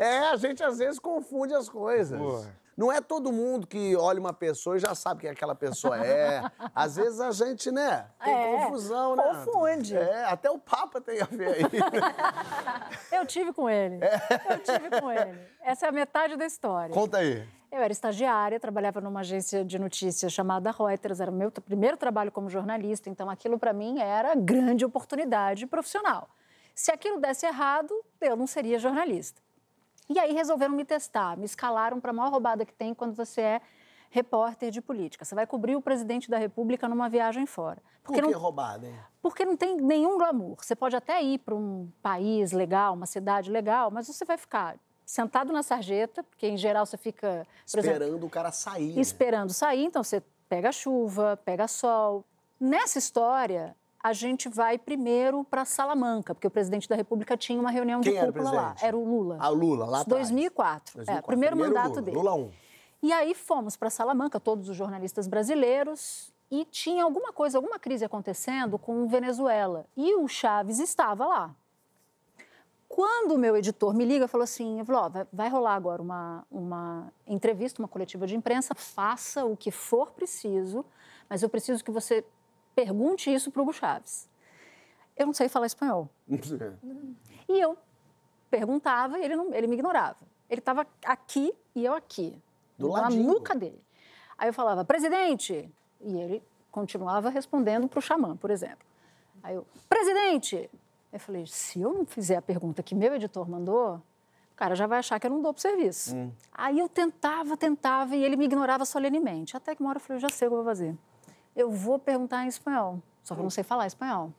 É, a gente às vezes confunde as coisas. Porra. Não é todo mundo que olha uma pessoa e já sabe quem aquela pessoa é. Às vezes a gente, né? Tem é, confusão, né? Confunde. É, até o Papa tem a ver aí. Eu tive com ele. É. Eu tive com ele. Essa é a metade da história. Conta aí. Eu era estagiária, trabalhava numa agência de notícias chamada Reuters, era o meu primeiro trabalho como jornalista, então aquilo para mim era grande oportunidade profissional. Se aquilo desse errado, eu não seria jornalista. E aí resolveram me testar, me escalaram para a maior roubada que tem quando você é repórter de política. Você vai cobrir o presidente da República numa viagem fora. Porque Por que não, roubada? Hein? Porque não tem nenhum glamour. Você pode até ir para um país legal, uma cidade legal, mas você vai ficar sentado na sarjeta, porque em geral você fica esperando exemplo, o cara sair. Né? Esperando né? sair, então você pega chuva, pega sol. Nessa história, a gente vai primeiro para Salamanca, porque o presidente da República tinha uma reunião Quem de cúpula era lá. Era o Lula. A ah, Lula, lá atrás. 2004. 2004. É, primeiro, primeiro mandato Lula. dele. Lula 1. E aí fomos para Salamanca, todos os jornalistas brasileiros, e tinha alguma coisa, alguma crise acontecendo com Venezuela. E o Chaves estava lá. Quando o meu editor me liga, falou assim: falou, oh, vai rolar agora uma, uma entrevista, uma coletiva de imprensa, faça o que for preciso, mas eu preciso que você Pergunte isso para o Hugo Chaves. Eu não sei falar espanhol. e eu perguntava e ele, não, ele me ignorava. Ele estava aqui e eu aqui. Do lado. Na nuca dele. Aí eu falava, presidente! E ele continuava respondendo para o xamã, por exemplo. Aí eu, presidente! Eu falei, se eu não fizer a pergunta que meu editor mandou, o cara já vai achar que eu não dou o serviço. Hum. Aí eu tentava, tentava e ele me ignorava solenemente. Até que uma hora eu falei, eu já sei o que eu vou fazer eu vou perguntar em espanhol, só que eu não sei falar espanhol.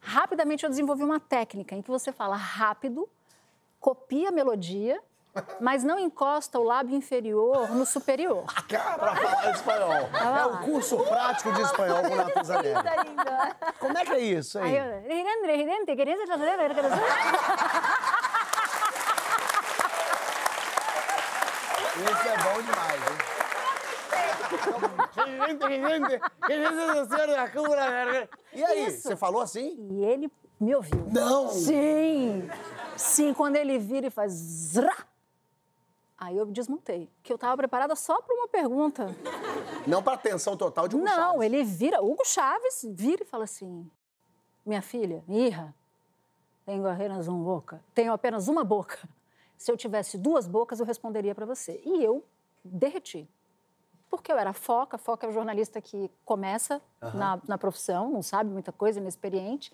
Rapidamente eu desenvolvi uma técnica em que você fala rápido, copia a melodia, mas não encosta o lábio inferior no superior. Ah, Cara, pra falar espanhol. é o curso prático de espanhol com Natuza Como é que é isso aí? aí eu... Isso é bom demais, hein? Né? E aí, Isso. você falou assim? E ele me ouviu. Não! Sim! Sim, quando ele vira e faz zra! Aí eu desmontei, que eu tava preparada só para uma pergunta. Não pra atenção total de Hugo Não, Chaves. ele vira, Hugo Chaves vira e fala assim, minha filha, irra, tenho apenas uma boca, tenho apenas uma boca. Se eu tivesse duas bocas, eu responderia para você. E eu derreti porque eu era foca. Foca é o jornalista que começa uhum. na, na profissão, não sabe muita coisa, inexperiente.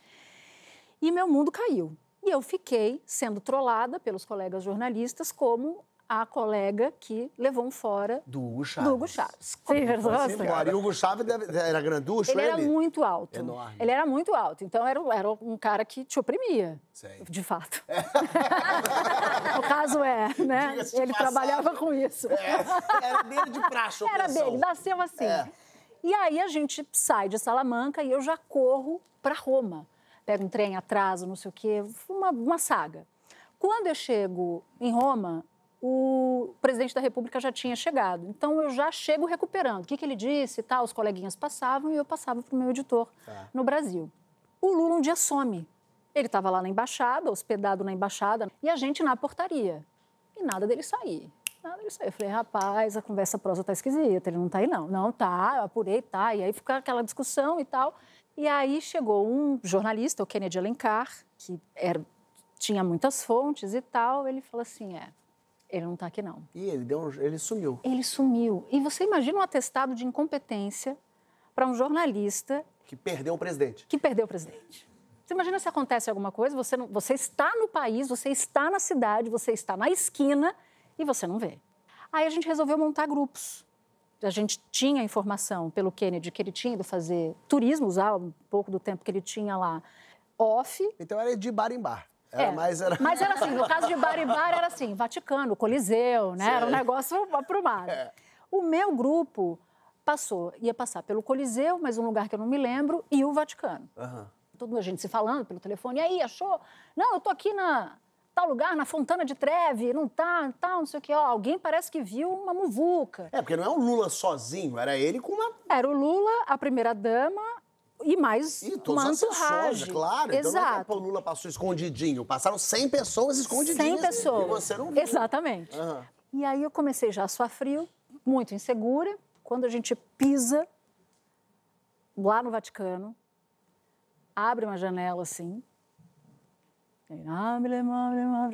E meu mundo caiu. E eu fiquei sendo trollada pelos colegas jornalistas como a colega que levou um fora do Hugo Chaves. Do Hugo Chaves. Sim, é assim, Hugo Chaves era granducho, ele? Ele era muito alto. Enorme. Ele era muito alto. Então, era, era um cara que te oprimia, Sei. de fato. É. o caso é, né? Ele trabalhava com isso. É, era dele de praxe, Era dele, nasceu assim. É. E aí a gente sai de Salamanca e eu já corro para Roma. Pego um trem, atraso, não sei o quê, uma, uma saga. Quando eu chego em Roma, o presidente da República já tinha chegado. Então eu já chego recuperando. O que, que ele disse e tá, tal? Os coleguinhas passavam e eu passava para o meu editor tá. no Brasil. O Lula um dia some ele estava lá na embaixada, hospedado na embaixada, e a gente na portaria. E nada dele sair. Nada dele sair. Eu falei, rapaz, a conversa prosa tá esquisita, ele não tá aí não. Não, tá, eu apurei, tá. E aí ficou aquela discussão e tal. E aí chegou um jornalista, o Kennedy Alencar, que era, tinha muitas fontes e tal. Ele falou assim, é, ele não tá aqui não. E ele, deu um, ele sumiu. Ele sumiu. E você imagina um atestado de incompetência para um jornalista... Que perdeu o presidente. Que perdeu o presidente. Você imagina se acontece alguma coisa, você, não, você está no país, você está na cidade, você está na esquina e você não vê. Aí a gente resolveu montar grupos. A gente tinha informação pelo Kennedy que ele tinha ido fazer turismo, usar um pouco do tempo que ele tinha lá off. Então era de bar em bar. Era é, mais, era... Mas era assim, no caso de bar em bar, era assim, Vaticano, Coliseu, né? Sim. Era um negócio aprumado. É. O meu grupo passou, ia passar pelo Coliseu, mas um lugar que eu não me lembro, e o Vaticano. Uhum toda a gente se falando pelo telefone. E aí, achou? Não, eu tô aqui na tal lugar, na Fontana de Treve, não tá, tal, tá, não sei o que. Ó, alguém parece que viu uma muvuca. É, porque não é o Lula sozinho, era ele com uma... Era o Lula, a primeira-dama, e mais e todos uma é entourage. claro. Então, é Exato. Então o Lula passou escondidinho, passaram 100 pessoas escondidinhas 100 pessoas. e você não viu. Exatamente. Uhum. E aí eu comecei já a suar frio, muito insegura. Quando a gente pisa lá no Vaticano, abre uma janela assim.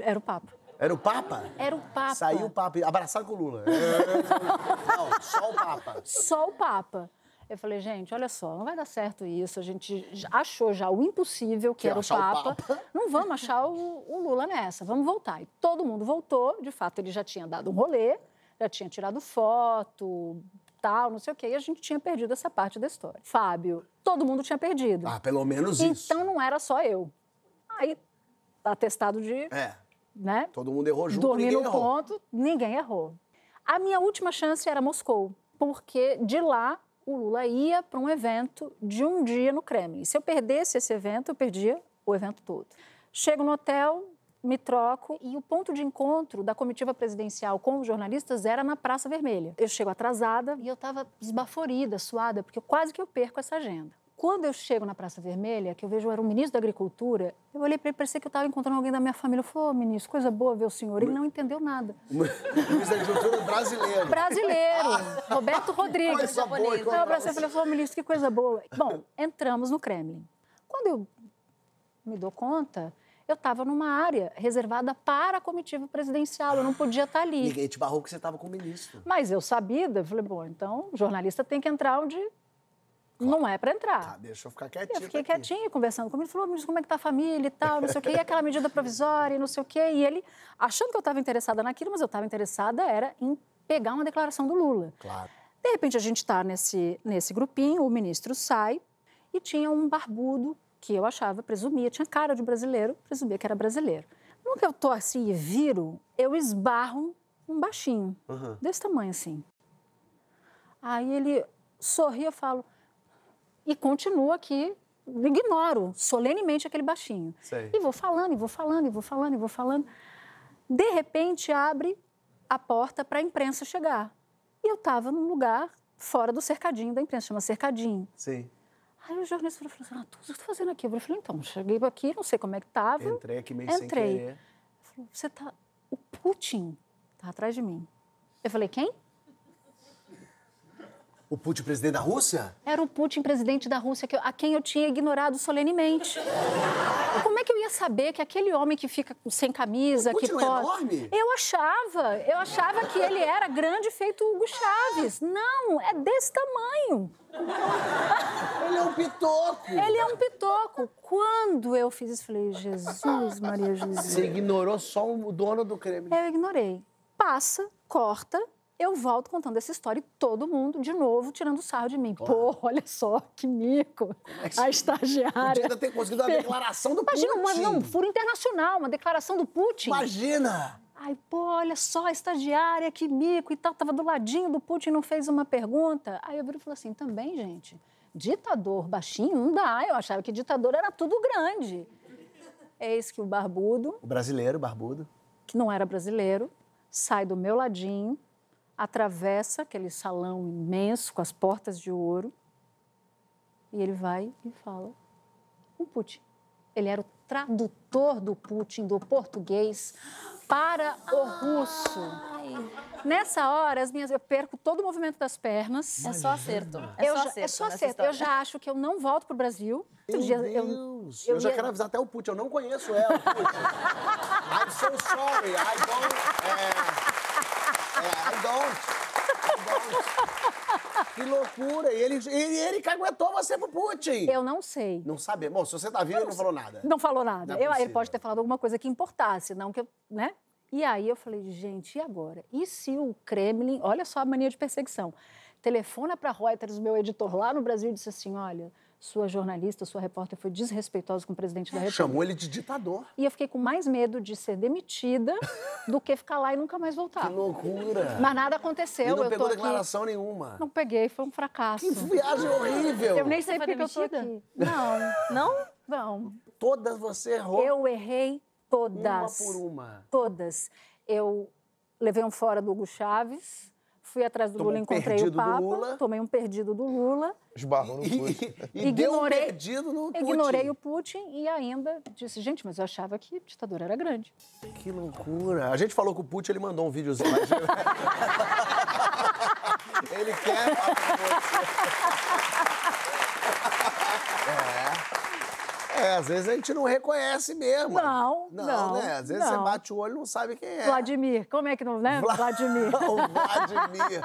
Era o Papa. Era o Papa? Era o Papa. Saiu o Papa, abraçado com o Lula. não, só o Papa. Só o Papa. Eu falei, gente, olha só, não vai dar certo isso. A gente achou já o impossível, que, era o Papa. o Papa. Não vamos achar o, o, Lula nessa, vamos voltar. E todo mundo voltou, de fato, ele já tinha dado um rolê, já tinha tirado foto, tal, não sei o quê. E a gente tinha perdido essa parte da história. Fábio, todo mundo tinha perdido. Ah, pelo menos então, isso. Então não era só eu. Aí, atestado de. É. Né? Todo mundo errou junto. Dormi no errou. ponto, ninguém errou. A minha última chance era Moscou, porque de lá o Lula ia para um evento de um dia no Kremlin. Se eu perdesse esse evento, eu perdia o evento todo. Chego no hotel, me troco e o ponto de encontro da comitiva presidencial com os jornalistas era na Praça Vermelha. Eu chego atrasada e eu estava esbaforida, suada, porque quase que eu perco essa agenda. Quando eu chego na Praça Vermelha, que eu vejo era o ministro da Agricultura, eu olhei para ele, e pensei que eu estava encontrando alguém da minha família. Eu falei, ô oh, ministro, coisa boa ver o senhor. Ele não entendeu nada. O ministro da Agricultura é brasileiro. Brasileiro. Ah. Roberto Rodrigues. Coisa boa, então, eu abracei e falei, ô oh, ministro, que coisa boa. Bom, entramos no Kremlin. Quando eu me dou conta, eu estava numa área reservada para a comitiva presidencial, eu não podia estar tá ali. Ninguém te barrou que você estava com o ministro. Mas eu sabia, eu falei, bom, então jornalista tem que entrar onde claro. não é para entrar. Tá, deixa eu ficar quietinho. Eu fiquei aqui. quietinha conversando comigo, ele falou, ministro, como é que tá a família e tal, não sei o quê, e aquela medida provisória e não sei o quê. E ele, achando que eu estava interessada naquilo, mas eu estava interessada era em pegar uma declaração do Lula. Claro. De repente a gente está nesse, nesse grupinho, o ministro sai e tinha um barbudo que eu achava, presumia, tinha cara de brasileiro, presumia que era brasileiro. No que eu tô assim e viro, eu esbarro um baixinho, uhum. desse tamanho assim. Aí ele sorri, eu falo, e continuo aqui, ignoro solenemente aquele baixinho. Sei. E vou falando, e vou falando, e vou falando, e vou falando. De repente abre a porta para a imprensa chegar. E eu estava num lugar fora do cercadinho da imprensa, chama cercadinho. Sim. Aí o jornalista falou, assim, ah, o que estou tá fazendo aqui? Eu falei, então, cheguei aqui, não sei como é que estava. Entrei aqui meio entrei. sem querer. Entrei. você tá, o Putin está atrás de mim. Eu falei, quem? O Putin presidente da Rússia? Era o Putin presidente da Rússia, que a quem eu tinha ignorado solenemente. Como é que eu ia saber que aquele homem que fica sem camisa, o que não é pode... é enorme? Eu achava, eu achava que ele era grande feito Hugo Chaves. Não, é desse tamanho. Ele é um pitoco. Ele é um pitoco. Quando eu fiz isso, falei, Jesus, Maria Jesus. Você ignorou só o dono do creme? Eu ignorei. Passa, corta, eu volto contando essa história e todo mundo, de novo, tirando sarro de mim. Claro. Pô, olha só, que mico. É que a estagiária. Podia ter conseguido a declaração do Imagina, Putin. Imagina, um furo internacional, uma declaração do Putin. Imagina! Ai, pô, olha só, a estagiária, que mico e tal. Tava do ladinho do Putin, não fez uma pergunta. Aí eu viro e falo assim, também, gente, ditador baixinho não dá. Eu achava que ditador era tudo grande. Eis que o barbudo... O brasileiro, barbudo. Que não era brasileiro, sai do meu ladinho, atravessa aquele salão imenso com as portas de ouro e ele vai e fala o Putin. Ele era o tradutor do Putin, do português para o russo. Nessa hora, as minhas, eu perco todo o movimento das pernas. É só é acerto. É só acerto. é só acerto. Eu já acho que eu não volto para o Brasil. Meu dia, Deus. Eu, eu, eu já ia... quero avisar até o Putin. Eu não conheço ela, Putin. I'm so sorry. I don't... É, don't. I don't. Que loucura! E ele, ele, ele que aguentou você pro Putin! Eu não sei. Não sabe? Bom, se você tá vivo, ele não falou nada. Não falou nada. Não é eu, ele pode ter falado alguma coisa que importasse, não que eu. né? E aí eu falei, gente, e agora? E se o Kremlin. Olha só a mania de perseguição. Telefona para Reuters, meu editor lá no Brasil, e disse assim: olha, sua jornalista, sua repórter foi desrespeitosa com o presidente da é, República. Chamou ele de ditador. E eu fiquei com mais medo de ser demitida do que ficar lá e nunca mais voltar. Que loucura! Mas nada aconteceu. E não eu pegou declaração aqui. nenhuma. Não peguei, foi um fracasso. Que viagem horrível! Eu nem sei por que eu tô aqui. Não. Não? Não. Todas você errou? Eu errei todas. Uma por uma. Todas. Eu levei um fora do Hugo Chaves fui atrás do Tomou Lula, um encontrei o Papa, Lula, tomei um perdido do Lula. Esbarrou no Putin. E, e, e ignorei, um perdido no Putin. Ignorei o Putin e ainda disse, gente, mas eu achava que ditadura era grande. Que loucura. A gente falou com o Putin, ele mandou um videozinho. ele quer falar com você. É, às vezes a gente não reconhece mesmo. Não, não. Não, né? Às vezes não. você bate o olho e não sabe quem é. Vladimir, como é que não, né? Vla... Vladimir. o Vladimir.